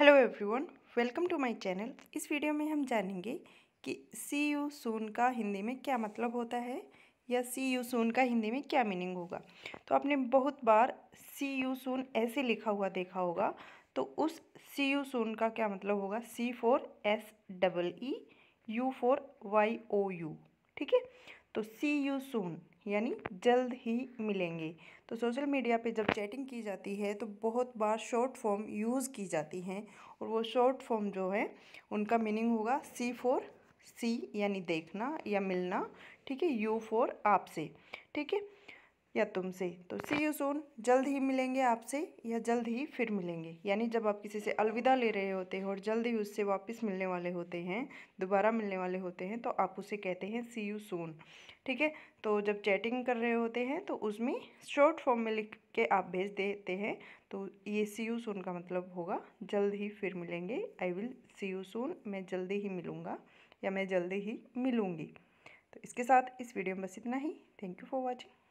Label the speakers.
Speaker 1: hello everyone welcome to my channel इस video में हम जानेंगे कि सी यू सून का हिंदी में क्या मतलब होता है या सी यू सून का हिंदी में क्या मीनिंग होगा तो आपने बहुत बार सी यू सून ऐसे लिखा हुआ देखा होगा तो उस सी यू सून का क्या मतलब होगा C four S double E U four Y O U ठीक है तो सी यू सून यानी जल्द ही मिलेंगे तो सोशल मीडिया पे जब चैटिंग की जाती है तो बहुत बार शॉर्ट फॉर्म यूज़ की जाती हैं और वो शॉर्ट फॉर्म जो है उनका मीनिंग होगा सी फोर सी यानी देखना या मिलना ठीक है यू फोर आपसे ठीक है या तुमसे तो सी यू सोन जल्द ही मिलेंगे आपसे या जल्द ही फिर मिलेंगे यानी जब आप किसी से अलविदा ले रहे होते हैं और जल्द ही उससे वापस मिलने वाले होते हैं दोबारा मिलने वाले होते हैं तो आप उसे कहते हैं सी यू सोन ठीक है तो जब चैटिंग कर रहे होते हैं तो उसमें शॉर्ट फॉर्म में लिख के आप भेज देते हैं तो ये सी यू सोन का मतलब होगा जल्द ही फिर मिलेंगे I will see you soon मैं जल्दी ही मिलूँगा या मैं जल्दी ही मिलूँगी तो इसके साथ इस वीडियो में बस इतना ही थैंक यू फॉर वॉचिंग